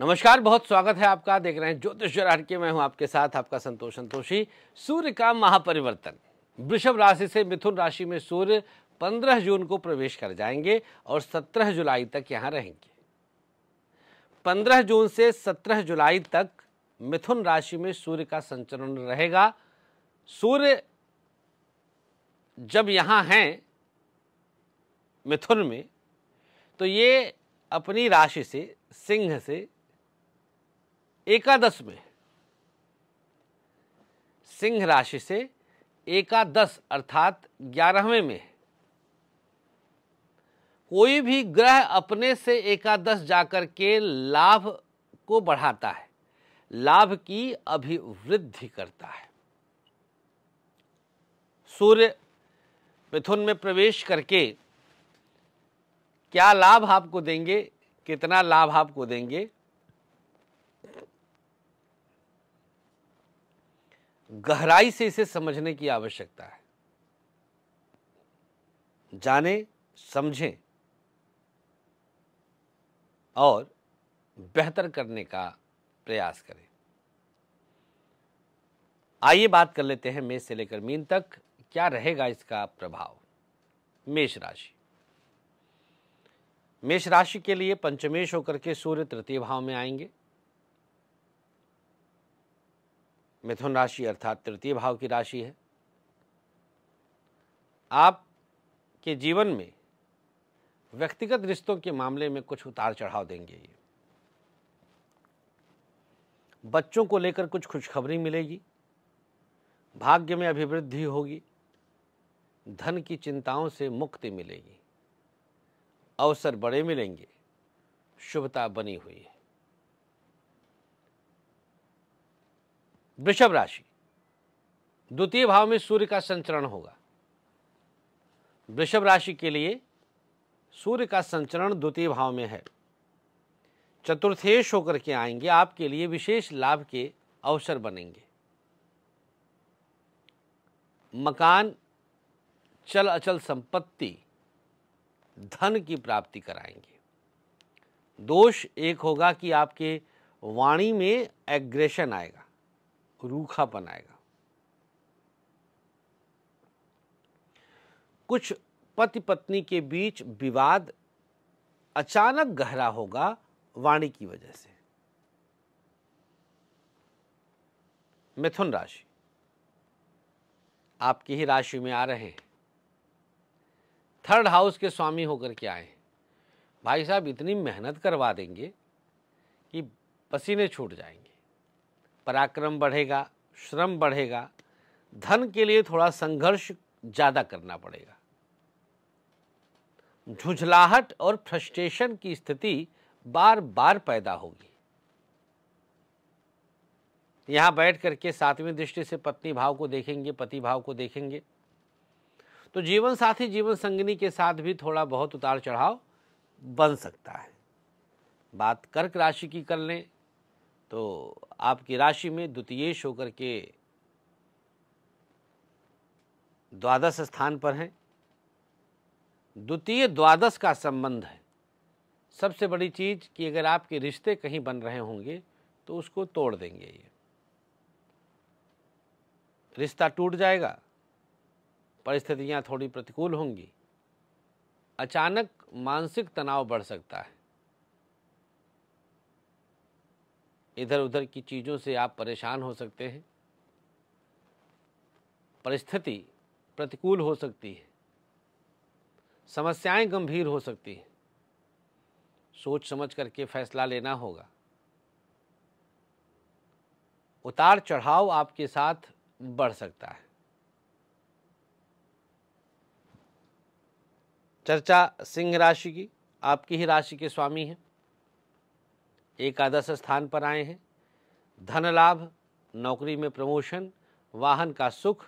नमस्कार बहुत स्वागत है आपका देख रहे हैं ज्योतिष जोराट के मैं हूं आपके साथ आपका संतोष संतोषी सूर्य का महापरिवर्तन वृषभ राशि से मिथुन राशि में सूर्य 15 जून को प्रवेश कर जाएंगे और 17 जुलाई तक यहां रहेंगे 15 जून से 17 जुलाई तक मिथुन राशि में सूर्य का संचरण रहेगा सूर्य जब यहां हैं मिथुन में तो ये अपनी राशि से सिंह से एकादश में सिंह राशि से एकादश अर्थात ग्यारहवें में कोई भी ग्रह अपने से एकादश जाकर के लाभ को बढ़ाता है लाभ की अभिवृद्धि करता है सूर्य मिथुन में प्रवेश करके क्या लाभ आपको देंगे कितना लाभ आपको देंगे गहराई से इसे समझने की आवश्यकता है जाने समझें और बेहतर करने का प्रयास करें आइए बात कर लेते हैं मेष से लेकर मीन तक क्या रहेगा इसका प्रभाव मेष राशि मेष राशि के लिए पंचमेश होकर के सूर्य तृतीय भाव में आएंगे मिथुन राशि अर्थात तृतीय भाव की राशि है आप के जीवन में व्यक्तिगत रिश्तों के मामले में कुछ उतार चढ़ाव देंगे ये बच्चों को लेकर कुछ खुशखबरी मिलेगी भाग्य में अभिवृद्धि होगी धन की चिंताओं से मुक्ति मिलेगी अवसर बड़े मिलेंगे शुभता बनी हुई है वृषभ राशि द्वितीय भाव में सूर्य का संचरण होगा वृषभ राशि के लिए सूर्य का संचरण द्वितीय भाव में है चतुर्थेश होकर के आएंगे आपके लिए विशेष लाभ के अवसर बनेंगे मकान चल अचल संपत्ति धन की प्राप्ति कराएंगे दोष एक होगा कि आपके वाणी में एग्रेशन आएगा रूखा बनाएगा कुछ पति पत्नी के बीच विवाद अचानक गहरा होगा वाणी की वजह से मिथुन राशि आपकी ही राशि में आ रहे हैं थर्ड हाउस के स्वामी होकर के आए भाई साहब इतनी मेहनत करवा देंगे कि पसीने छूट जाएंगे पराक्रम बढ़ेगा श्रम बढ़ेगा धन के लिए थोड़ा संघर्ष ज़्यादा करना पड़ेगा झुझलाहट और फ्रस्ट्रेशन की स्थिति बार बार पैदा होगी यहां बैठ करके सातवीं दृष्टि से पत्नी भाव को देखेंगे पति भाव को देखेंगे तो जीवन साथी जीवन संगनी के साथ भी थोड़ा बहुत उतार चढ़ाव बन सकता है बात कर्क राशि की कर लें तो आपकी राशि में द्वितीय होकर के द्वादश स्थान पर हैं द्वितीय द्वादश का संबंध है सबसे बड़ी चीज़ कि अगर आपके रिश्ते कहीं बन रहे होंगे तो उसको तोड़ देंगे ये रिश्ता टूट जाएगा परिस्थितियां थोड़ी प्रतिकूल होंगी अचानक मानसिक तनाव बढ़ सकता है इधर उधर की चीज़ों से आप परेशान हो सकते हैं परिस्थिति प्रतिकूल हो सकती है समस्याएं गंभीर हो सकती हैं सोच समझ करके फैसला लेना होगा उतार चढ़ाव आपके साथ बढ़ सकता है चर्चा सिंह राशि की आपकी ही राशि के स्वामी हैं एकादश स्थान पर आए हैं धन लाभ नौकरी में प्रमोशन वाहन का सुख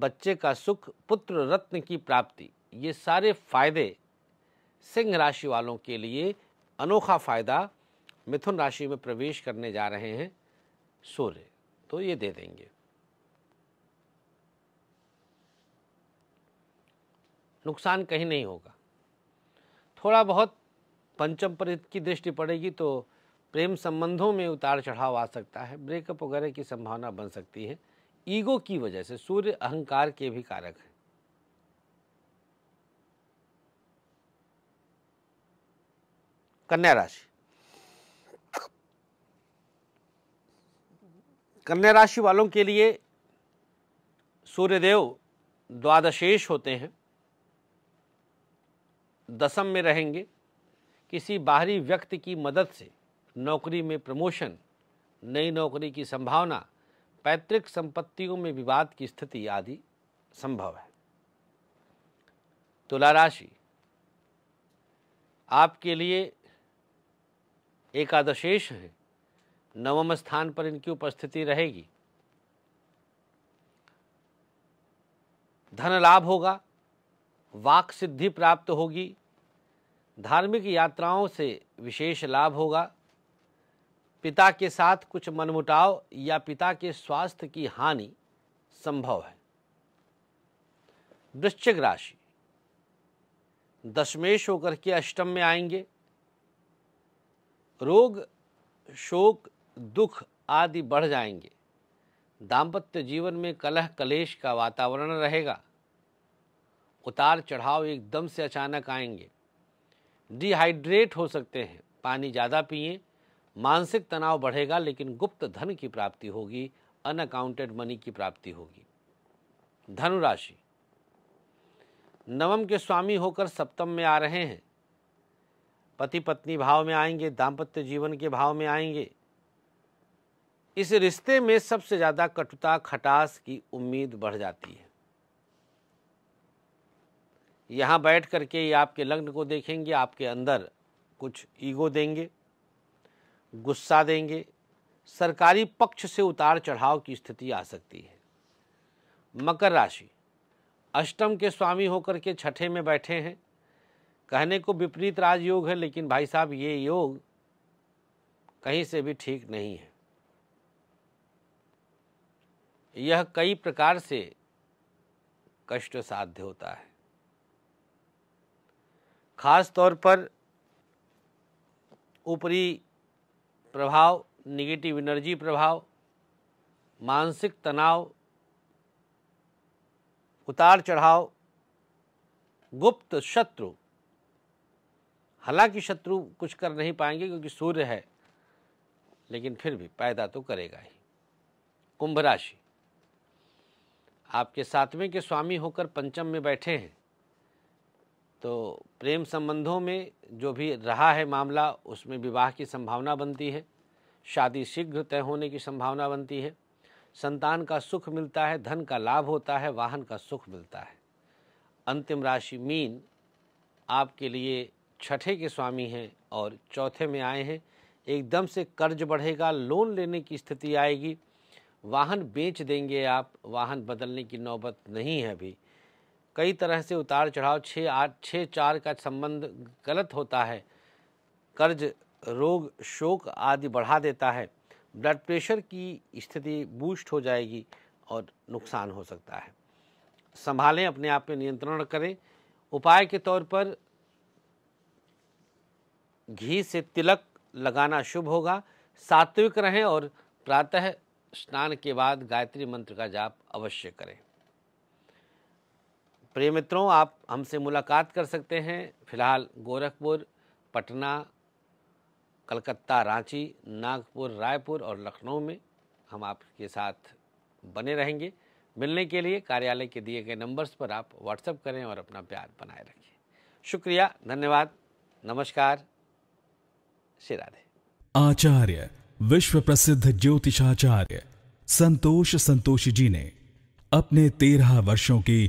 बच्चे का सुख पुत्र रत्न की प्राप्ति ये सारे फायदे सिंह राशि वालों के लिए अनोखा फायदा मिथुन राशि में प्रवेश करने जा रहे हैं सूर्य तो ये दे देंगे नुकसान कहीं नहीं होगा थोड़ा बहुत पंचम परित की दृष्टि पड़ेगी तो प्रेम संबंधों में उतार चढ़ाव आ सकता है ब्रेकअप वगैरह की संभावना बन सकती है ईगो की वजह से सूर्य अहंकार के भी कारक हैं कन्या राशि कन्या राशि वालों के लिए सूर्यदेव द्वादशेष होते हैं दसम में रहेंगे किसी बाहरी व्यक्ति की मदद से नौकरी में प्रमोशन नई नौकरी की संभावना पैतृक संपत्तियों में विवाद की स्थिति आदि संभव है तुला राशि आपके लिए एकादशेश है नवम स्थान पर इनकी उपस्थिति रहेगी धन लाभ होगा वाक सिद्धि प्राप्त होगी धार्मिक यात्राओं से विशेष लाभ होगा पिता के साथ कुछ मनमुटाव या पिता के स्वास्थ्य की हानि संभव है वृश्चिक राशि दशमेश होकर के अष्टम में आएंगे रोग शोक दुख आदि बढ़ जाएंगे दाम्पत्य जीवन में कलह कलेश का वातावरण रहेगा उतार चढ़ाव एकदम से अचानक आएंगे डिहाइड्रेट हो सकते हैं पानी ज़्यादा पिए मानसिक तनाव बढ़ेगा लेकिन गुप्त धन की प्राप्ति होगी अनअकाउंटेड मनी की प्राप्ति होगी धनुराशि नवम के स्वामी होकर सप्तम में आ रहे हैं पति पत्नी भाव में आएंगे दाम्पत्य जीवन के भाव में आएंगे इस रिश्ते में सबसे ज़्यादा कटुता खटास की उम्मीद बढ़ जाती है यहाँ बैठ करके ये आपके लग्न को देखेंगे आपके अंदर कुछ ईगो देंगे गुस्सा देंगे सरकारी पक्ष से उतार चढ़ाव की स्थिति आ सकती है मकर राशि अष्टम के स्वामी होकर के छठे में बैठे हैं कहने को विपरीत राजयोग है लेकिन भाई साहब ये योग कहीं से भी ठीक नहीं है यह कई प्रकार से कष्ट साध्य होता है ख़ास तौर पर ऊपरी प्रभाव निगेटिव एनर्जी प्रभाव मानसिक तनाव उतार चढ़ाव गुप्त शत्रु हालांकि शत्रु कुछ कर नहीं पाएंगे क्योंकि सूर्य है लेकिन फिर भी पैदा तो करेगा ही कुंभ राशि आपके सातवें के स्वामी होकर पंचम में बैठे हैं तो प्रेम संबंधों में जो भी रहा है मामला उसमें विवाह की संभावना बनती है शादी शीघ्र तय होने की संभावना बनती है संतान का सुख मिलता है धन का लाभ होता है वाहन का सुख मिलता है अंतिम राशि मीन आपके लिए छठे के स्वामी हैं और चौथे में आए हैं एकदम से कर्ज बढ़ेगा लोन लेने की स्थिति आएगी वाहन बेच देंगे आप वाहन बदलने की नौबत नहीं है अभी कई तरह से उतार चढ़ाव छः आठ छः चार का संबंध गलत होता है कर्ज रोग शोक आदि बढ़ा देता है ब्लड प्रेशर की स्थिति बूस्ट हो जाएगी और नुकसान हो सकता है संभालें अपने आप में नियंत्रण करें उपाय के तौर पर घी से तिलक लगाना शुभ होगा सात्विक रहें और प्रातः स्नान के बाद गायत्री मंत्र का जाप अवश्य करें प्रिय मित्रों आप हमसे मुलाकात कर सकते हैं फिलहाल गोरखपुर पटना कलकत्ता रांची नागपुर रायपुर और लखनऊ में हम आपके साथ बने रहेंगे मिलने के लिए कार्यालय के दिए गए नंबर्स पर आप व्हाट्सएप करें और अपना प्यार बनाए रखें शुक्रिया धन्यवाद नमस्कार श्री राधे आचार्य विश्व प्रसिद्ध ज्योतिषाचार्य संतोष संतोष जी ने अपने तेरह वर्षों की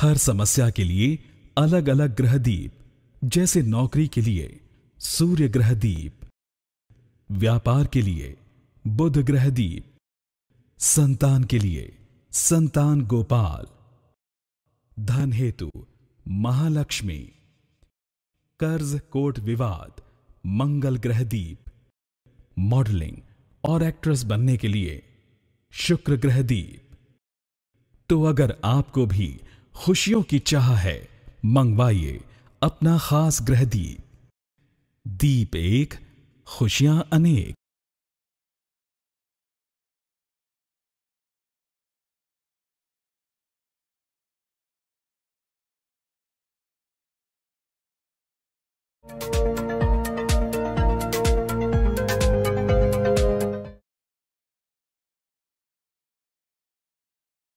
हर समस्या के लिए अलग अलग ग्रहदीप जैसे नौकरी के लिए सूर्य ग्रहदीप व्यापार के लिए बुध ग्रहदीप संतान के लिए संतान गोपाल धन हेतु महालक्ष्मी कर्ज कोट विवाद मंगल ग्रहदीप मॉडलिंग और एक्ट्रेस बनने के लिए शुक्र ग्रहदीप तो अगर आपको भी खुशियों की चाह है मंगवाइए अपना खास ग्रह दीप दीप एक खुशियां अनेक thank you